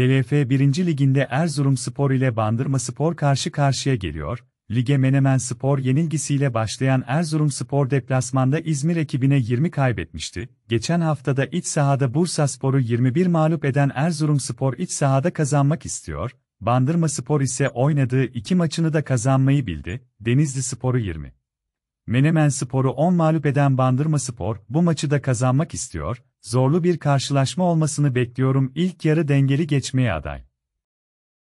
TLF 1. Liginde Erzurum Spor ile Bandırma Spor karşı karşıya geliyor, lige Menemen Spor yenilgisiyle başlayan Erzurum Spor deplasmanda İzmir ekibine 20 kaybetmişti, geçen haftada iç sahada Bursa Spor'u 21 mağlup eden Erzurum Spor iç sahada kazanmak istiyor, Bandırma Spor ise oynadığı iki maçını da kazanmayı bildi, Denizli Spor'u 20. Menemen Spor'u 10 mağlup eden Bandırma Spor, bu maçı da kazanmak istiyor, Zorlu bir karşılaşma olmasını bekliyorum. İlk yarı dengeli geçmeye aday.